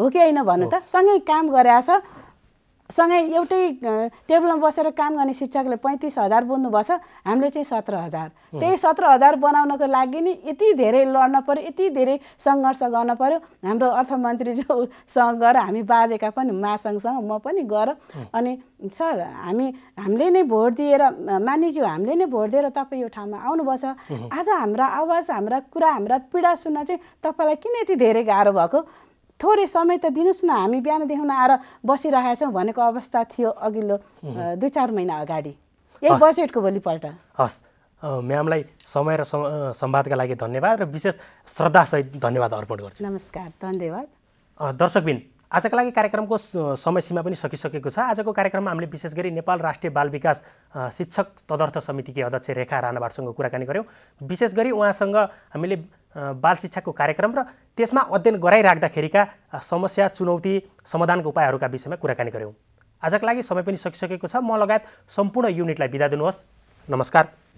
हो कि होइन भन्नु त सँगै काम गराएछ सँगै एउटै टेबलमा बसेर काम गर्ने शिक्षकले पैँतिस हजार छ हामीले चाहिँ सत्र हजार त्यही सत्र हजार बनाउनको लागि नि यति धेरै लड्न पऱ्यो यति धेरै सङ्घर्ष गर्न पऱ्यो हाम्रो अर्थमन्त्रीज्यूसँग गएर हामी बाजेका पनि महासङ्घसँग म पनि गर अनि सर हामी हामीले नै भोट दिएर मानिज्यू हामीले नै भोट दिएर तपाईँ यो ठाउँमा आउनुपर्छ आज हाम्रा आवाज हाम्रा कुरा हाम्रा पीडा सुन्न चाहिँ तपाईँलाई किन यति धेरै गाह्रो भएको थोरै समय त दिनुहोस् न हामी बिहानदेखि आएर बसिरहेका छौँ भनेको अवस्था थियो अघिल्लो दुई चार महिना अगाडि यही बजेटको भोलिपल्ट हस् म्यामलाई समय र सम्वादका लागि धन्यवाद र विशेष श्रद्धासहित धन्यवाद अर्पण गर्छु नमस्कार धन्यवाद दर्शकबिन आजका लागि कार्यक्रमको समय सीमा पनि सकिसकेको छ आजको कार्यक्रममा हामीले विशेष गरी नेपाल राष्ट्रिय बाल विकास शिक्षक तदर्थ समितिकी अध्यक्ष रेखा राणाभाटसँग कुराकानी गऱ्यौँ विशेष गरी उहाँसँग हामीले बाल शिक्षाको कार्यक्रम र त्यसमा अध्ययन गराइराख्दाखेरिका समस्या चुनौती समाधानको उपायहरूका विषयमा कुराकानी गऱ्यौँ आजको लागि समय पनि सकिसकेको छ म लगायत सम्पूर्ण युनिटलाई बिदा दिनुहोस् नमस्कार